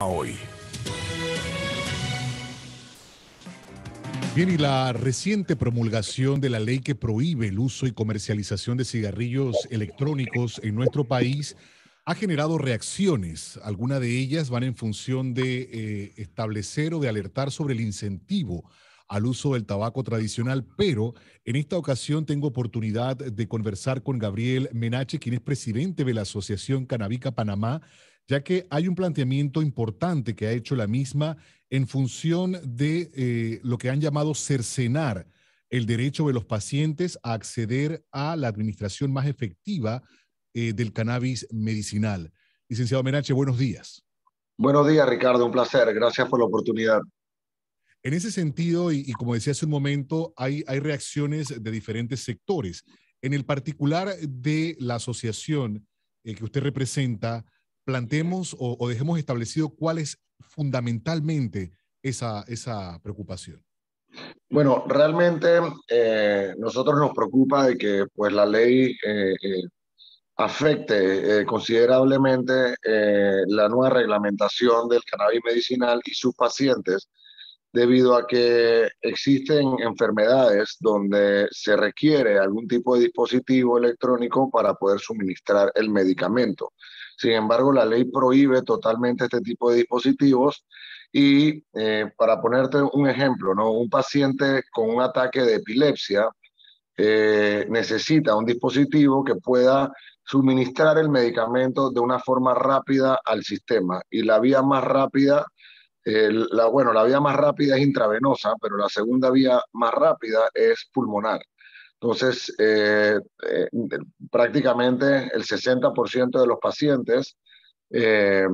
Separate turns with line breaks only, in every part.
hoy. Bien, y la reciente promulgación de la ley que prohíbe el uso y comercialización de cigarrillos electrónicos en nuestro país ha generado reacciones. Algunas de ellas van en función de eh, establecer o de alertar sobre el incentivo al uso del tabaco tradicional, pero en esta ocasión tengo oportunidad de conversar con Gabriel Menache, quien es presidente de la Asociación Canabica Panamá, ya que hay un planteamiento importante que ha hecho la misma en función de eh, lo que han llamado cercenar el derecho de los pacientes a acceder a la administración más efectiva eh, del cannabis medicinal. Licenciado Menache, buenos días. Buenos
días, Ricardo, un placer. Gracias por la oportunidad.
En ese sentido, y, como decía hace un momento, hay, hay reacciones de diferentes sectores. En el particular de la asociación eh, que usted representa, planteemos o, dejemos establecido cuál es fundamentalmente esa, preocupación. Bueno,
realmente eh, nosotros nos preocupa de que pues, la ley eh, eh, afecte considerablemente la nueva reglamentación del cannabis medicinal y sus pacientes, debido a que existen enfermedades donde se requiere algún tipo de dispositivo electrónico para poder suministrar el medicamento. Sin embargo, la ley prohíbe totalmente este tipo de dispositivos y eh, para ponerte un ejemplo, ¿no? un paciente con un ataque de epilepsia eh, necesita un dispositivo que pueda suministrar el medicamento de una forma rápida al sistema y la vía más rápida la, bueno, la vía más rápida es intravenosa, pero la segunda vía más rápida es pulmonar. Entonces, eh, eh, prácticamente el 60% de los pacientes, eh,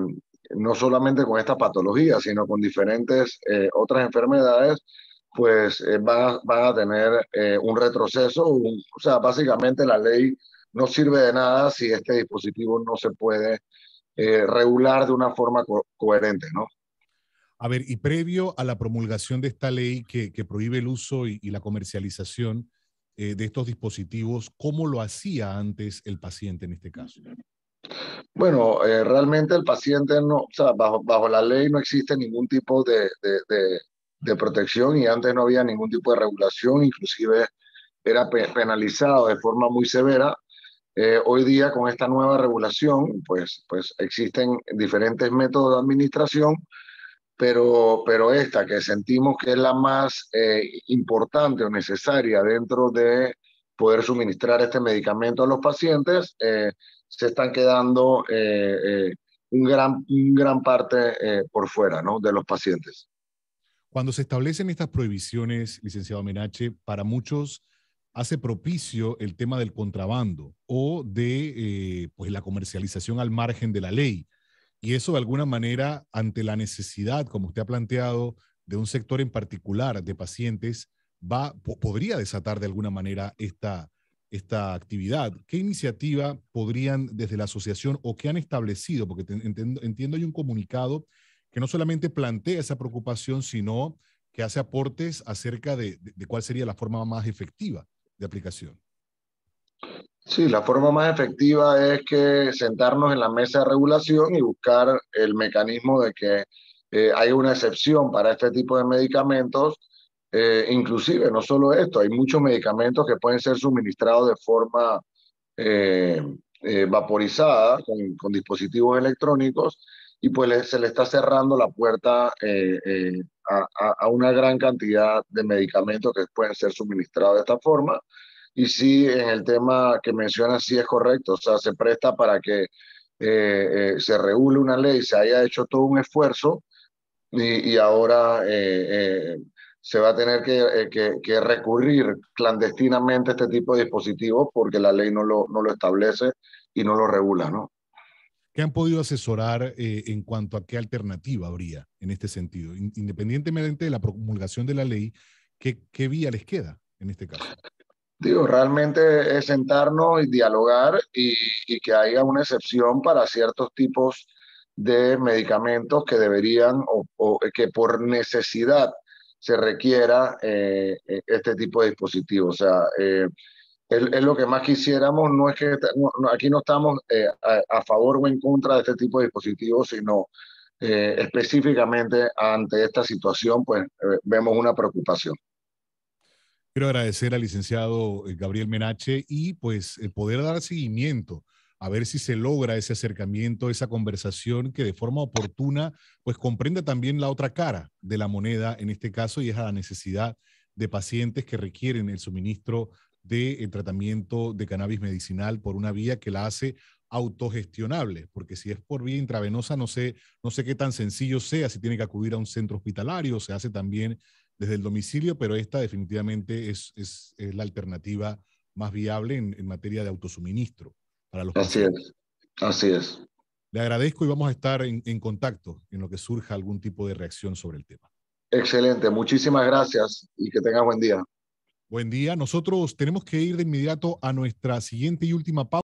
no solamente con esta patología, sino con diferentes otras enfermedades, pues van, a, tener un retroceso. o sea, básicamente la ley no sirve de nada si este dispositivo no se puede regular de una forma coherente,
¿no? A ver, y previo a la promulgación de esta ley que, prohíbe el uso y la comercialización, eh, de estos dispositivos, ¿cómo lo hacía antes el paciente en este caso?
Bueno, eh, realmente el paciente no, o sea, bajo, la ley no existe ningún tipo de, de, de, protección y antes no había ningún tipo de regulación, inclusive era penalizado de forma muy severa. Eh, hoy día con esta nueva regulación, pues, pues existen diferentes métodos de administración pero, esta que sentimos que es la más eh, importante o necesaria dentro de poder suministrar este medicamento a los pacientes, eh, se están quedando eh, un, gran, parte por fuera ¿no? de los pacientes.
Cuando se establecen estas prohibiciones, licenciado Menache, para muchos hace propicio el tema del contrabando o de pues, la comercialización al margen de la ley. Y eso de alguna manera, ante la necesidad, como usted ha planteado, de un sector en particular de pacientes, va, podría desatar de alguna manera esta, esta actividad. ¿Qué iniciativa podrían desde la asociación o qué han establecido? Porque entiendo, hay un comunicado que no solamente plantea esa preocupación, sino que hace aportes acerca de, de cuál sería la forma más efectiva de aplicación.
Sí, la forma más efectiva es que sentarnos en la mesa de regulación y buscar el mecanismo de que eh, haya una excepción para este tipo de medicamentos. Eh, inclusive, no solo esto, hay muchos medicamentos que pueden ser suministrados de forma eh, eh, vaporizada con, dispositivos electrónicos y pues se le está cerrando la puerta a una gran cantidad de medicamentos que pueden ser suministrados de esta forma y sí, en el tema que menciona, sí es correcto, o sea, se presta para que eh, eh, se regule una ley, se haya hecho todo un esfuerzo y, y ahora eh, se va a tener que, que, recurrir clandestinamente a este tipo de dispositivos porque la ley no lo, no lo establece y no lo regula, ¿no?
¿Qué han podido asesorar en cuanto a qué alternativa habría en este sentido? Independientemente de la promulgación de la ley, ¿qué, qué vía les queda en este caso?
Digo, realmente es sentarnos y dialogar y, que haya una excepción para ciertos tipos de medicamentos que deberían o, que por necesidad se requiera eh, eh, este tipo de dispositivos. O sea, eh, es, lo que más quisiéramos, no es que aquí no estamos a, a, favor o en contra de este tipo de dispositivos, sino específicamente ante esta situación, pues vemos una preocupación.
Quiero agradecer al licenciado eh, Gabriel Menache y pues el poder dar seguimiento a ver si se logra ese acercamiento, esa conversación que de forma oportuna pues comprende también la otra cara de la moneda en este caso y es a la necesidad de pacientes que requieren el suministro de tratamiento de cannabis medicinal por una vía que la hace autogestionable, porque si es por vía intravenosa no sé, no sé qué tan sencillo sea, si tiene que acudir a un centro hospitalario, se hace también desde el domicilio, pero esta definitivamente es, es, la alternativa más viable en, materia de autosuministro para los
Así pacientes. es, así es.
Le agradezco y vamos a estar en, en contacto en lo que surja algún tipo de reacción sobre el tema.
Excelente, muchísimas gracias y que tenga buen día.
Buen día, nosotros tenemos que ir de inmediato a nuestra siguiente y última pausa.